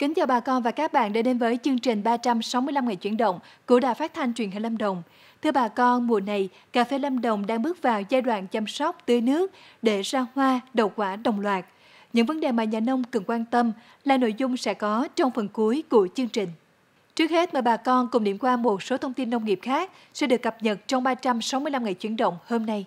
Kính chào bà con và các bạn đã đến với chương trình 365 ngày chuyển động của Đài Phát thanh Truyền hình Lâm Đồng. Thưa bà con, mùa này, cà phê Lâm Đồng đang bước vào giai đoạn chăm sóc, tưới nước để ra hoa, đậu quả đồng loạt. Những vấn đề mà nhà nông cần quan tâm là nội dung sẽ có trong phần cuối của chương trình. Trước hết, mời bà con cùng điểm qua một số thông tin nông nghiệp khác sẽ được cập nhật trong 365 ngày chuyển động hôm nay.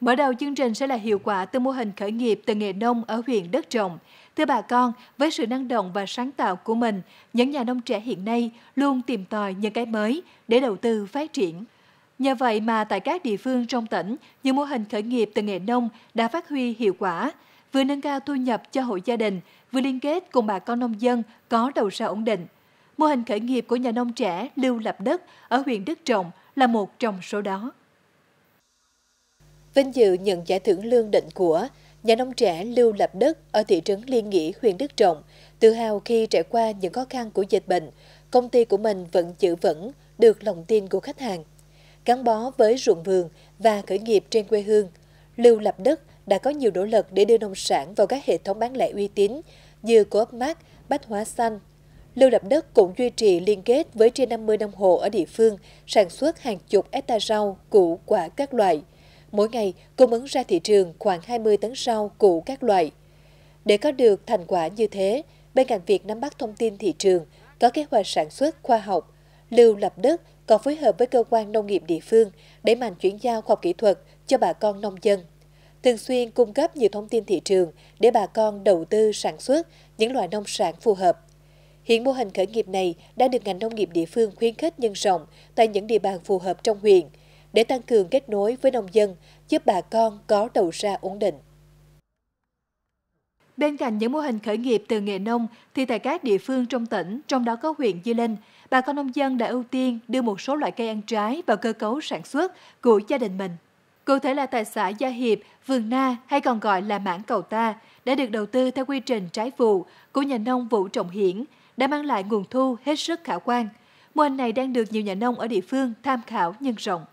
Mở đầu chương trình sẽ là hiệu quả từ mô hình khởi nghiệp từ nghề nông ở huyện Đất Trồng. Thưa bà con, với sự năng động và sáng tạo của mình, những nhà nông trẻ hiện nay luôn tìm tòi những cái mới để đầu tư phát triển. Nhờ vậy mà tại các địa phương trong tỉnh, những mô hình khởi nghiệp từ nghề nông đã phát huy hiệu quả, vừa nâng cao thu nhập cho hộ gia đình, vừa liên kết cùng bà con nông dân có đầu ra ổn định. Mô hình khởi nghiệp của nhà nông trẻ Lưu Lập Đất ở huyện Đức Trọng là một trong số đó vinh dự nhận giải thưởng lương định của nhà nông trẻ Lưu Lập Đức ở thị trấn Liên Nghĩa, huyện Đức Trọng, tự hào khi trải qua những khó khăn của dịch bệnh, công ty của mình vẫn giữ vững được lòng tin của khách hàng. Gắn bó với ruộng vườn và khởi nghiệp trên quê hương, Lưu Lập Đức đã có nhiều nỗ lực để đưa nông sản vào các hệ thống bán lẻ uy tín như Coop Mart, Bách Hóa Xanh. Lưu Lập Đức cũng duy trì liên kết với trên 50 nông hộ ở địa phương sản xuất hàng chục hecta rau, củ, quả các loại – Mỗi ngày, cung ứng ra thị trường khoảng 20 tấn rau, củ các loại. Để có được thành quả như thế, bên cạnh việc nắm bắt thông tin thị trường, có kế hoạch sản xuất khoa học, lưu lập đất còn phối hợp với cơ quan nông nghiệp địa phương để mạnh chuyển giao khoa học kỹ thuật cho bà con nông dân. Thường xuyên cung cấp nhiều thông tin thị trường để bà con đầu tư sản xuất những loại nông sản phù hợp. Hiện mô hình khởi nghiệp này đã được ngành nông nghiệp địa phương khuyến khích nhân rộng tại những địa bàn phù hợp trong huyện – để tăng cường kết nối với nông dân, giúp bà con có đầu ra ổn định. Bên cạnh những mô hình khởi nghiệp từ nghề nông, thì tại các địa phương trong tỉnh, trong đó có huyện Di Linh, bà con nông dân đã ưu tiên đưa một số loại cây ăn trái vào cơ cấu sản xuất của gia đình mình. Cụ thể là tại xã Gia Hiệp, Vườn Na hay còn gọi là mảng cầu ta đã được đầu tư theo quy trình trái vụ của nhà nông Vũ Trọng Hiển đã mang lại nguồn thu hết sức khả quan. Mô hình này đang được nhiều nhà nông ở địa phương tham khảo nhân rộng.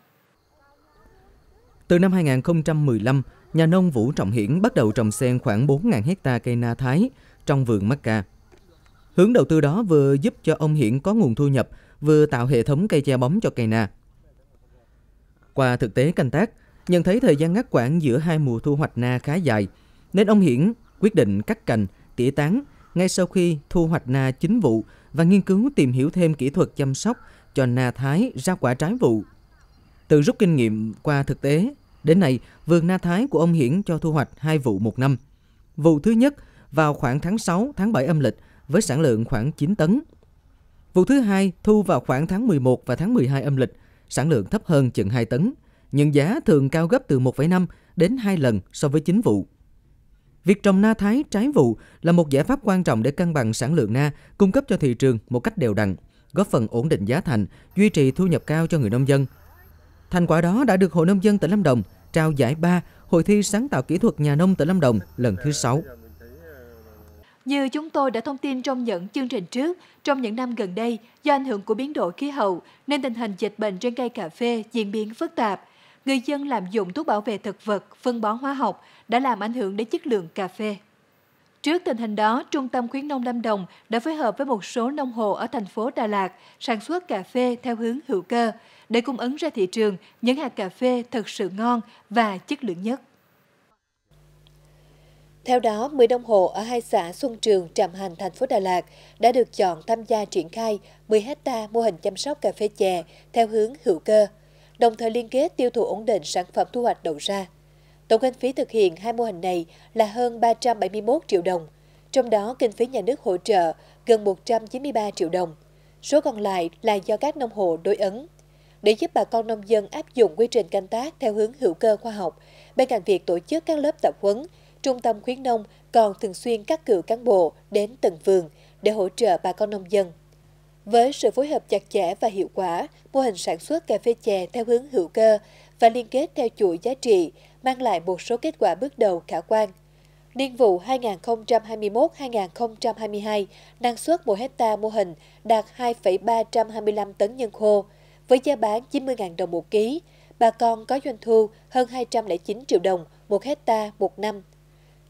Từ năm 2015, nhà nông Vũ Trọng Hiển bắt đầu trồng sen khoảng 4.000 hecta cây na thái trong vườn mắc ca. Hướng đầu tư đó vừa giúp cho ông Hiển có nguồn thu nhập, vừa tạo hệ thống cây che bóng cho cây na. Qua thực tế canh tác, nhận thấy thời gian ngắt quãng giữa hai mùa thu hoạch na khá dài, nên ông Hiển quyết định cắt cành, tỉa tán ngay sau khi thu hoạch na chính vụ và nghiên cứu tìm hiểu thêm kỹ thuật chăm sóc cho na thái ra quả trái vụ. Từ rút kinh nghiệm qua thực tế, Đến nay, vườn Na Thái của ông Hiển cho thu hoạch hai vụ một năm. Vụ thứ nhất vào khoảng tháng 6, tháng 7 âm lịch với sản lượng khoảng 9 tấn. Vụ thứ hai thu vào khoảng tháng 11 và tháng 12 âm lịch, sản lượng thấp hơn chừng 2 tấn, nhưng giá thường cao gấp từ 1,5 đến 2 lần so với chính vụ. Việc trồng na thái trái vụ là một giải pháp quan trọng để cân bằng sản lượng na cung cấp cho thị trường một cách đều đặn, góp phần ổn định giá thành, duy trì thu nhập cao cho người nông dân Thành quả đó đã được Hội Nông dân tỉnh Lâm Đồng trao giải 3 Hội thi sáng tạo kỹ thuật nhà nông tỉnh Lâm Đồng lần thứ 6. Như chúng tôi đã thông tin trong những chương trình trước, trong những năm gần đây, do ảnh hưởng của biến đổi khí hậu nên tình hình dịch bệnh trên cây cà phê diễn biến phức tạp. Người dân làm dụng thuốc bảo vệ thực vật, phân bón hóa học đã làm ảnh hưởng đến chất lượng cà phê. Trước tình hình đó, Trung tâm khuyến nông Lâm Đồng đã phối hợp với một số nông hộ ở thành phố Đà Lạt sản xuất cà phê theo hướng hữu cơ để cung ứng ra thị trường những hạt cà phê thật sự ngon và chất lượng nhất. Theo đó, 10 nông hộ ở hai xã Xuân Trường, Trạm Hành, thành phố Đà Lạt đã được chọn tham gia triển khai 10 hecta mô hình chăm sóc cà phê chè theo hướng hữu cơ, đồng thời liên kết tiêu thụ ổn định sản phẩm thu hoạch đầu ra. Tổng kinh phí thực hiện hai mô hình này là hơn 371 triệu đồng, trong đó kinh phí nhà nước hỗ trợ gần 193 triệu đồng. Số còn lại là do các nông hộ đối ứng. Để giúp bà con nông dân áp dụng quy trình canh tác theo hướng hữu cơ khoa học, bên cạnh việc tổ chức các lớp tập huấn, Trung tâm khuyến nông còn thường xuyên các cựu cán bộ đến từng vườn để hỗ trợ bà con nông dân. Với sự phối hợp chặt chẽ và hiệu quả, mô hình sản xuất cà phê chè theo hướng hữu cơ và liên kết theo chuỗi giá trị mang lại một số kết quả bước đầu khả quan. Niên vụ 2021-2022, năng suất mỗi hecta mô hình đạt 2,325 tấn nhân khô, với giá bán 90.000 đồng một ký. Bà con có doanh thu hơn 209 triệu đồng một hecta một năm.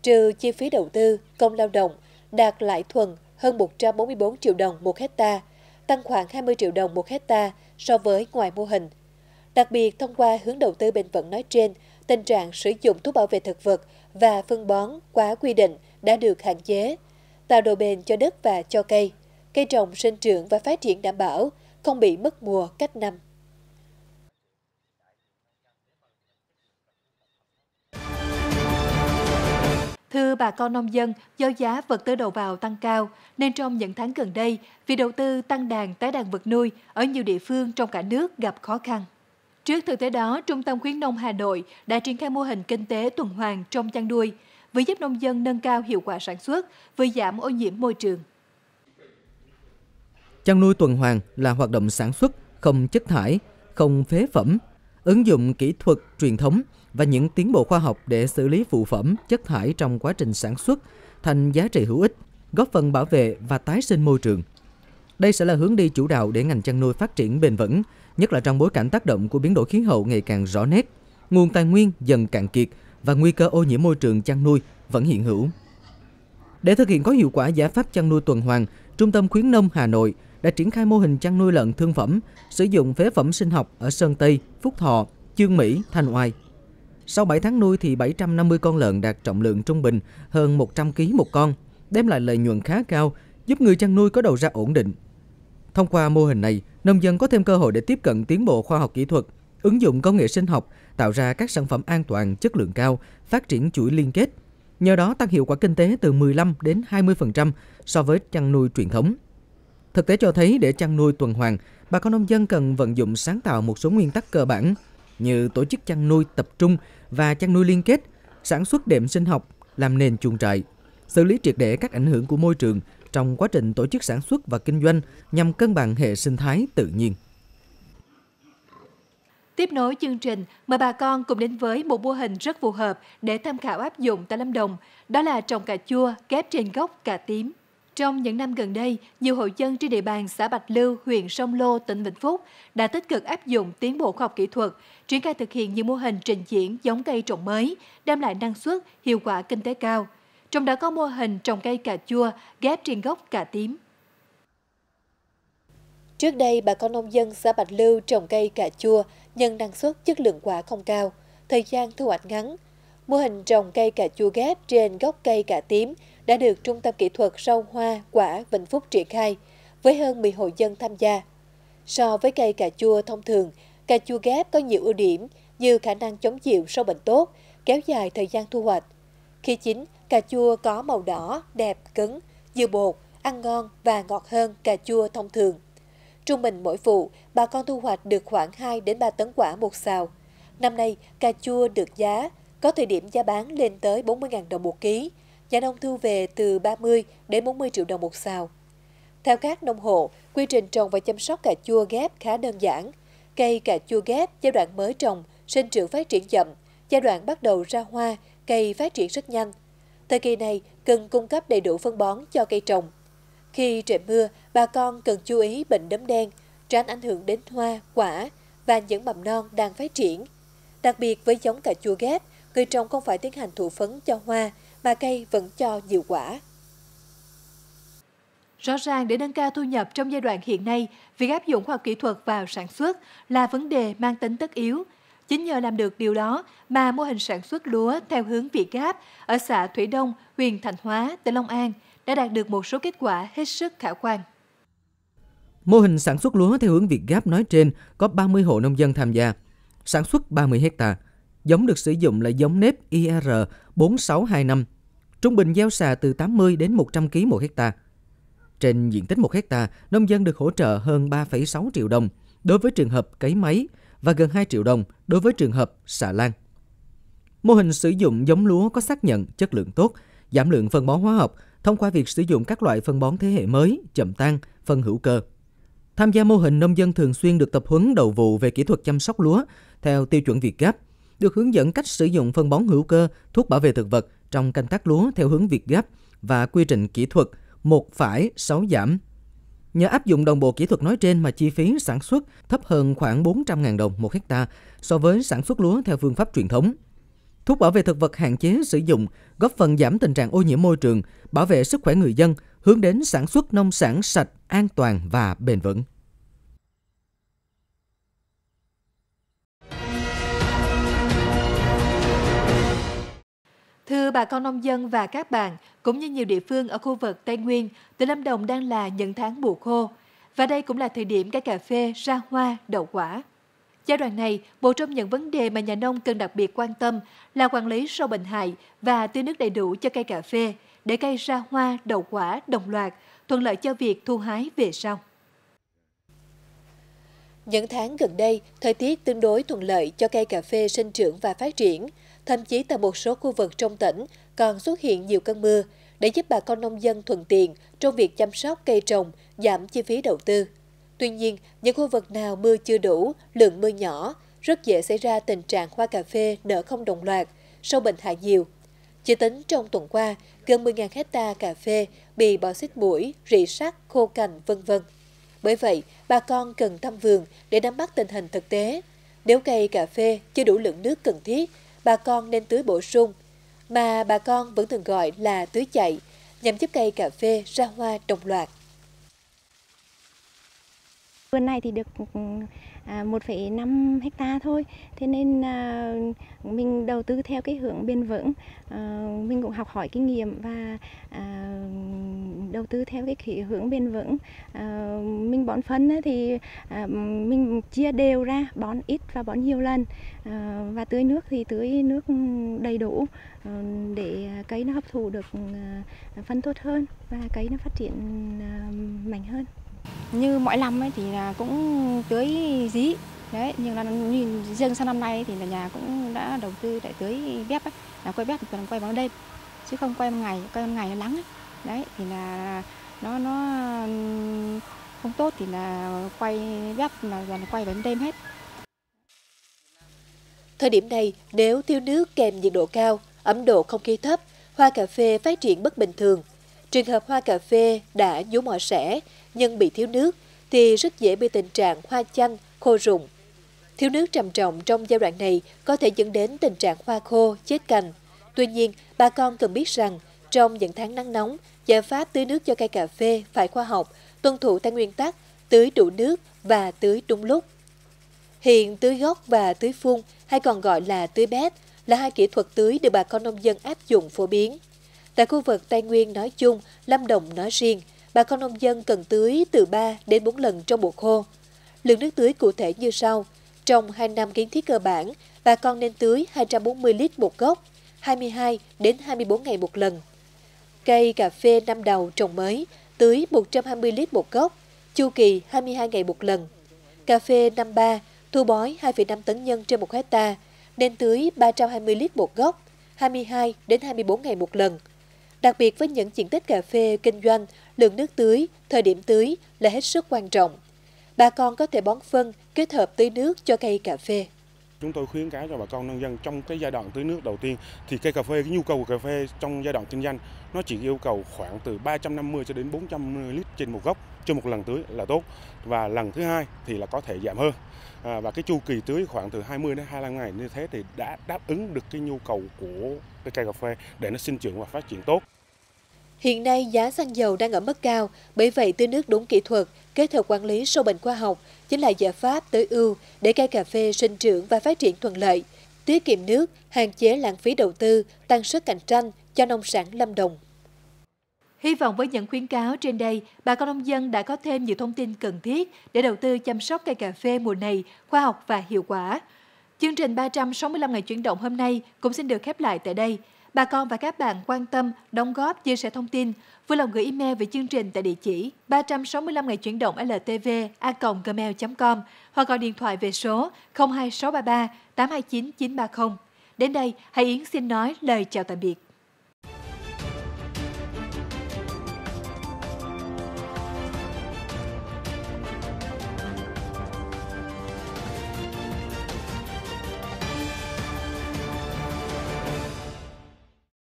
Trừ chi phí đầu tư, công lao động, đạt lãi thuần hơn 144 triệu đồng một hecta, tăng khoảng 20 triệu đồng một hecta so với ngoài mô hình. Đặc biệt, thông qua hướng đầu tư bền vững nói trên, tình trạng sử dụng thuốc bảo vệ thực vật và phân bón quá quy định đã được hạn chế, tạo độ bền cho đất và cho cây, cây trồng sinh trưởng và phát triển đảm bảo, không bị mất mùa cách năm. Thưa bà con nông dân, do giá vật tư đầu vào tăng cao, nên trong những tháng gần đây, việc đầu tư tăng đàn tái đàn vật nuôi ở nhiều địa phương trong cả nước gặp khó khăn. Trước thực tế đó, Trung tâm khuyến nông Hà Nội đã triển khai mô hình kinh tế tuần hoàn trong chăn nuôi, vừa giúp nông dân nâng cao hiệu quả sản xuất, vừa giảm ô nhiễm môi trường. Chăn nuôi tuần hoàn là hoạt động sản xuất không chất thải, không phế phẩm, ứng dụng kỹ thuật truyền thống và những tiến bộ khoa học để xử lý phụ phẩm, chất thải trong quá trình sản xuất thành giá trị hữu ích, góp phần bảo vệ và tái sinh môi trường. Đây sẽ là hướng đi chủ đạo để ngành chăn nuôi phát triển bền vững, nhất là trong bối cảnh tác động của biến đổi khí hậu ngày càng rõ nét, nguồn tài nguyên dần cạn kiệt và nguy cơ ô nhiễm môi trường chăn nuôi vẫn hiện hữu. Để thực hiện có hiệu quả giải pháp chăn nuôi tuần hoàn, Trung tâm khuyến nông Hà Nội đã triển khai mô hình chăn nuôi lợn thương phẩm sử dụng phế phẩm sinh học ở Sơn Tây, Phúc Thọ, Chương Mỹ, Thanh Oai. Sau 7 tháng nuôi thì 750 con lợn đạt trọng lượng trung bình hơn 100 kg một con, đem lại lợi nhuận khá cao, giúp người chăn nuôi có đầu ra ổn định, Thông qua mô hình này, nông dân có thêm cơ hội để tiếp cận tiến bộ khoa học kỹ thuật, ứng dụng công nghệ sinh học, tạo ra các sản phẩm an toàn, chất lượng cao, phát triển chuỗi liên kết. Nhờ đó tăng hiệu quả kinh tế từ 15 đến 20% so với chăn nuôi truyền thống. Thực tế cho thấy để chăn nuôi tuần hoàn, bà con nông dân cần vận dụng sáng tạo một số nguyên tắc cơ bản như tổ chức chăn nuôi tập trung và chăn nuôi liên kết, sản xuất đệm sinh học, làm nền chuồng trại, xử lý triệt để các ảnh hưởng của môi trường, trong quá trình tổ chức sản xuất và kinh doanh nhằm cân bằng hệ sinh thái tự nhiên. Tiếp nối chương trình, mời bà con cùng đến với một mô hình rất phù hợp để tham khảo áp dụng tại Lâm Đồng, đó là trồng cà chua ghép trên gốc cà tím. Trong những năm gần đây, nhiều hộ dân trên địa bàn xã Bạch Lưu, huyện Sông Lô, tỉnh Vĩnh Phúc đã tích cực áp dụng tiến bộ khoa học kỹ thuật, triển khai thực hiện nhiều mô hình trình diễn giống cây trồng mới, đem lại năng suất, hiệu quả kinh tế cao – trong đó có mô hình trồng cây cà chua ghép trên gốc cà tím. Trước đây, bà con nông dân xã Bạch Lưu trồng cây cà chua nhưng năng suất chất lượng quả không cao, thời gian thu hoạch ngắn. Mô hình trồng cây cà chua ghép trên gốc cây cà tím đã được Trung tâm Kỹ thuật Rau Hoa Quả Vĩnh Phúc triển khai, với hơn 10 hộ dân tham gia. So với cây cà chua thông thường, cà chua ghép có nhiều ưu điểm như khả năng chống chịu sâu bệnh tốt, kéo dài thời gian thu hoạch. Khi chín, Cà chua có màu đỏ, đẹp, cứng, dư bột, ăn ngon và ngọt hơn cà chua thông thường. Trung bình mỗi vụ, bà con thu hoạch được khoảng 2 đến 3 tấn quả một xào. Năm nay, cà chua được giá, có thời điểm giá bán lên tới 40.000 đồng một ký, nhà nông thu về từ 30 đến 40 triệu đồng một xào. Theo các nông hộ, quy trình trồng và chăm sóc cà chua ghép khá đơn giản. Cây cà chua ghép giai đoạn mới trồng, sinh trưởng phát triển chậm, giai đoạn bắt đầu ra hoa, cây phát triển rất nhanh – Thời kỳ này cần cung cấp đầy đủ phân bón cho cây trồng. Khi trời mưa, bà con cần chú ý bệnh đấm đen, tránh ảnh hưởng đến hoa, quả và những mầm non đang phát triển. Đặc biệt với giống cà chua ghép, người trồng không phải tiến hành thụ phấn cho hoa mà cây vẫn cho nhiều quả. Rõ ràng để nâng cao thu nhập trong giai đoạn hiện nay, việc áp dụng khoa học kỹ thuật vào sản xuất là vấn đề mang tính tất yếu – Chính nhờ làm được điều đó mà mô hình sản xuất lúa theo hướng Việt Gáp ở xã Thủy Đông, huyện Thành Hóa, tỉnh Long An đã đạt được một số kết quả hết sức khả quan. Mô hình sản xuất lúa theo hướng Việt Gáp nói trên có 30 hộ nông dân tham gia, sản xuất 30 hecta. Giống được sử dụng là giống nếp IR 4625, trung bình gieo xà từ 80 đến 100 kg một hecta. Trên diện tích 1 hecta, nông dân được hỗ trợ hơn 3,6 triệu đồng đối với trường hợp cấy máy, và gần 2 triệu đồng đối với trường hợp xà lan. Mô hình sử dụng giống lúa có xác nhận chất lượng tốt, giảm lượng phân bón hóa học thông qua việc sử dụng các loại phân bón thế hệ mới, chậm tan, phân hữu cơ. Tham gia mô hình nông dân thường xuyên được tập huấn đầu vụ về kỹ thuật chăm sóc lúa theo tiêu chuẩn Việt Gáp, được hướng dẫn cách sử dụng phân bón hữu cơ, thuốc bảo vệ thực vật trong canh tác lúa theo hướng Việt Gáp và quy trình kỹ thuật 1 phải 6 giảm Nhờ áp dụng đồng bộ kỹ thuật nói trên mà chi phí sản xuất thấp hơn khoảng 400.000 đồng một hecta so với sản xuất lúa theo phương pháp truyền thống. Thuốc bảo vệ thực vật hạn chế sử dụng góp phần giảm tình trạng ô nhiễm môi trường, bảo vệ sức khỏe người dân, hướng đến sản xuất nông sản sạch, an toàn và bền vững. Thưa bà con nông dân và các bạn, cũng như nhiều địa phương ở khu vực Tây Nguyên, tỉnh Lâm Đồng đang là những tháng mùa khô. Và đây cũng là thời điểm cây cà phê ra hoa, đậu quả. Giai đoạn này, một trong những vấn đề mà nhà nông cần đặc biệt quan tâm là quản lý sâu bệnh hại và tưới nước đầy đủ cho cây cà phê để cây ra hoa, đậu quả đồng loạt, thuận lợi cho việc thu hái về sau. Những tháng gần đây, thời tiết tương đối thuận lợi cho cây cà phê sinh trưởng và phát triển – thậm chí tại một số khu vực trong tỉnh còn xuất hiện nhiều cơn mưa để giúp bà con nông dân thuận tiện trong việc chăm sóc cây trồng, giảm chi phí đầu tư. Tuy nhiên, những khu vực nào mưa chưa đủ, lượng mưa nhỏ, rất dễ xảy ra tình trạng hoa cà phê nở không đồng loạt, sâu bệnh hại nhiều. Chỉ tính trong tuần qua, gần 10.000 hecta cà phê bị bọ xít mũi, rỉ sắt, khô cành, vân vân. Bởi vậy, bà con cần thăm vườn để nắm bắt tình hình thực tế. Nếu cây cà phê chưa đủ lượng nước cần thiết bà con nên tưới bổ sung, mà bà con vẫn thường gọi là tưới chạy, nhằm giúp cây cà phê ra hoa đồng loạt. Vườn này thì được ừ, 1,5 à, hecta thôi thế nên à, mình đầu tư theo cái hướng bền vững à, mình cũng học hỏi kinh nghiệm và đầu tư theo cái hướng bền vững mình bón phân thì mình chia đều ra bón ít và bón nhiều lần và tưới nước thì tưới nước đầy đủ để cây nó hấp thụ được phân tốt hơn và cây nó phát triển mạnh hơn như mọi năm ấy thì là cũng tưới dí. Đấy, nhưng là nhìn riêng sang năm nay thì là nhà cũng đã đầu tư để tưới bếp ấy. Là quay bếp thì toàn quay vào đêm chứ không quay ban ngày, quay ban ngày nó nắng ấy. Đấy thì là nó nó không tốt thì là quay bếp là toàn quay vào đêm hết. Thời điểm này, nếu thiếu nước kèm nhiệt độ cao, ẩm độ không khí thấp, hoa cà phê phát triển bất bình thường, Trường hợp hoa cà phê đã vú mọ sẻ nhưng bị thiếu nước thì rất dễ bị tình trạng hoa chanh, khô rụng. Thiếu nước trầm trọng trong giai đoạn này có thể dẫn đến tình trạng hoa khô, chết cành. Tuy nhiên, bà con cần biết rằng trong những tháng nắng nóng, giải pháp tưới nước cho cây cà phê phải khoa học, tuân thủ theo nguyên tắc tưới đủ nước và tưới đúng lúc. Hiện tưới gốc và tưới phun hay còn gọi là tưới bét là hai kỹ thuật tưới được bà con nông dân áp dụng phổ biến. Tại khu vực Tây Nguyên nói chung, Lâm Đồng nói riêng, bà con nông dân cần tưới từ 3 đến 4 lần trong mùa khô. Lượng nước tưới cụ thể như sau. Trong 2 năm kiến thiết cơ bản, bà con nên tưới 240 lít một gốc, 22 đến 24 ngày một lần. Cây cà phê năm đầu trồng mới, tưới 120 lít một gốc, chu kỳ 22 ngày một lần. Cà phê năm ba thu bói 2,5 tấn nhân trên một hecta, nên tưới 320 lít một gốc, 22 đến 24 ngày một lần. Đặc biệt với những diện tích cà phê kinh doanh, lượng nước tưới, thời điểm tưới là hết sức quan trọng. Bà con có thể bón phân kết hợp tưới nước cho cây cà phê. Chúng tôi khuyến cáo cho bà con nông dân trong cái giai đoạn tưới nước đầu tiên thì cây cà phê cái nhu cầu của cà phê trong giai đoạn kinh doanh nó chỉ yêu cầu khoảng từ 350 cho đến 400 lít trên một gốc cho một lần tưới là tốt và lần thứ hai thì là có thể giảm hơn à, và cái chu kỳ tưới khoảng từ 20 đến 25 ngày như thế thì đã đáp ứng được cái nhu cầu của cái cây cà phê để nó sinh trưởng và phát triển tốt. Hiện nay giá xăng dầu đang ở mức cao, bởi vậy tưới nước đúng kỹ thuật, kết hợp quản lý sâu bệnh khoa học chính là giải pháp tối ưu để cây cà phê sinh trưởng và phát triển thuận lợi, tiết kiệm nước, hạn chế lãng phí đầu tư, tăng sức cạnh tranh cho nông sản Lâm Đồng. Hy vọng với những khuyến cáo trên đây, bà con nông dân đã có thêm nhiều thông tin cần thiết để đầu tư chăm sóc cây cà phê mùa này khoa học và hiệu quả. Chương trình 365 ngày chuyển động hôm nay cũng xin được khép lại tại đây. Bà con và các bạn quan tâm, đóng góp, chia sẻ thông tin, vui lòng gửi email về chương trình tại địa chỉ 365 ngày chuyển động ltv a gmail.com hoặc gọi điện thoại về số 02633 829 930. Đến đây, Hải Yến xin nói lời chào tạm biệt.